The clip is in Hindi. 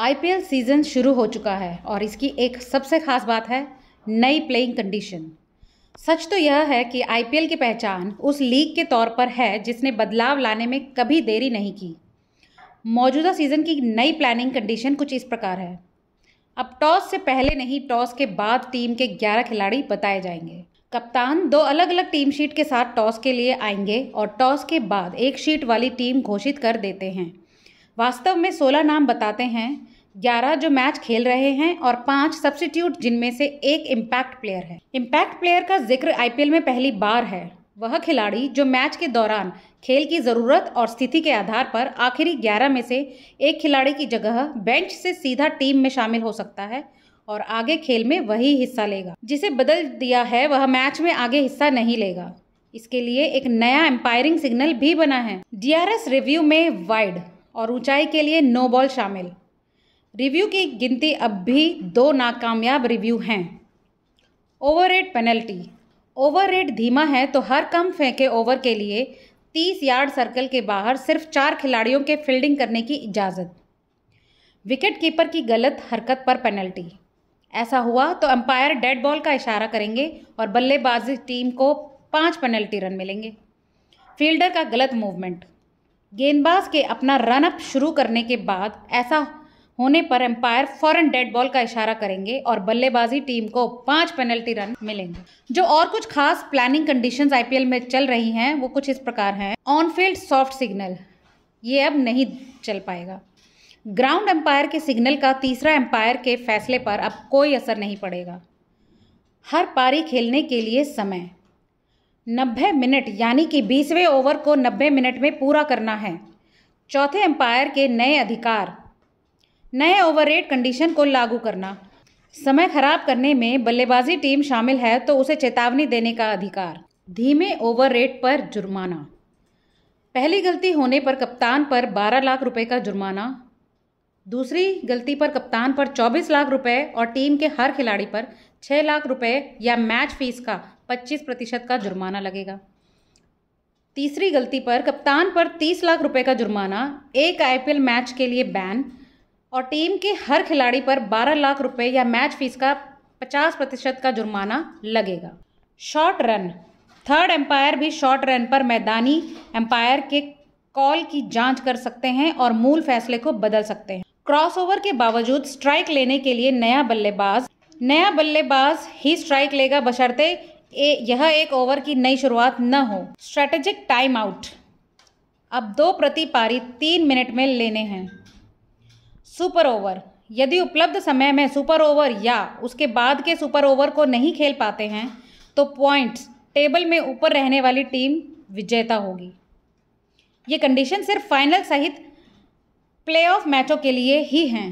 आईपीएल सीज़न शुरू हो चुका है और इसकी एक सबसे ख़ास बात है नई प्लेइंग कंडीशन सच तो यह है कि आईपीएल की पहचान उस लीग के तौर पर है जिसने बदलाव लाने में कभी देरी नहीं की मौजूदा सीज़न की नई प्लानिंग कंडीशन कुछ इस प्रकार है अब टॉस से पहले नहीं टॉस के बाद टीम के 11 खिलाड़ी बताए जाएंगे कप्तान दो अलग अलग टीम शीट के साथ टॉस के लिए आएंगे और टॉस के बाद एक शीट वाली टीम घोषित कर देते हैं वास्तव में सोलह नाम बताते हैं ग्यारह जो मैच खेल रहे हैं और पांच सब्सिट्यूट जिनमें से एक इम्पैक्ट प्लेयर है इम्पैक्ट प्लेयर का जिक्र आईपीएल में पहली बार है वह खिलाड़ी जो मैच के दौरान खेल की ज़रूरत और स्थिति के आधार पर आखिरी ग्यारह में से एक खिलाड़ी की जगह बेंच से सीधा टीम में शामिल हो सकता है और आगे खेल में वही हिस्सा लेगा जिसे बदल दिया है वह मैच में आगे हिस्सा नहीं लेगा इसके लिए एक नया एम्पायरिंग सिग्नल भी बना है डी रिव्यू में वाइड और ऊंचाई के लिए नो बॉल शामिल रिव्यू की गिनती अब भी दो नाकामयाब रिव्यू हैं over rate penalty over rate धीमा है तो हर कम फेंके ओवर के लिए 30 यार्ड सर्कल के बाहर सिर्फ चार खिलाड़ियों के फील्डिंग करने की इजाज़त विकेट कीपर की गलत हरकत पर पेनल्टी ऐसा हुआ तो अंपायर डेड बॉल का इशारा करेंगे और बल्लेबाजी टीम को पाँच पेनल्टी रन मिलेंगे फील्डर का गलत मूवमेंट गेंदबाज के अपना रन अप शुरू करने के बाद ऐसा होने पर एम्पायर फॉरन डेड बॉल का इशारा करेंगे और बल्लेबाजी टीम को पांच पेनल्टी रन मिलेंगे जो और कुछ खास प्लानिंग कंडीशंस आईपीएल में चल रही हैं वो कुछ इस प्रकार हैं ऑन फील्ड सॉफ्ट सिग्नल ये अब नहीं चल पाएगा ग्राउंड एम्पायर के सिग्नल का तीसरा एम्पायर के फैसले पर अब कोई असर नहीं पड़ेगा हर पारी खेलने के लिए समय 90 मिनट यानी कि 20वें ओवर को 90 मिनट में पूरा करना है चौथे एम्पायर के नए अधिकार नए ओवररेट कंडीशन को लागू करना समय खराब करने में बल्लेबाजी टीम शामिल है तो उसे चेतावनी देने का अधिकार धीमे ओवर रेट पर जुर्माना पहली गलती होने पर कप्तान पर 12 लाख रुपए का जुर्माना दूसरी गलती पर कप्तान पर 24 लाख रुपए और टीम के हर खिलाड़ी पर 6 लाख रुपए या मैच फीस का 25 प्रतिशत का जुर्माना लगेगा तीसरी गलती पर कप्तान पर 30 लाख रुपए का जुर्माना एक आईपीएल मैच के लिए बैन और टीम के हर खिलाड़ी पर 12 लाख रुपए या मैच फीस का 50 प्रतिशत का जुर्माना लगेगा शॉर्ट रन थर्ड एम्पायर भी शॉर्ट रन पर मैदानी एम्पायर के कॉल की जांच कर सकते हैं और मूल फैसले को बदल सकते हैं क्रॉसओवर के बावजूद स्ट्राइक लेने के लिए नया बल्लेबाज नया बल्लेबाज ही स्ट्राइक लेगा बशर्ते ए, यह एक ओवर की नई शुरुआत न हो स्ट्रेटेजिक टाइम आउट अब दो प्रति पारी तीन मिनट में लेने हैं सुपर ओवर यदि उपलब्ध समय में सुपर ओवर या उसके बाद के सुपर ओवर को नहीं खेल पाते हैं तो पॉइंट्स टेबल में ऊपर रहने वाली टीम विजेता होगी ये कंडीशन सिर्फ फाइनल सहित प्लेऑफ मैचों के लिए ही हैं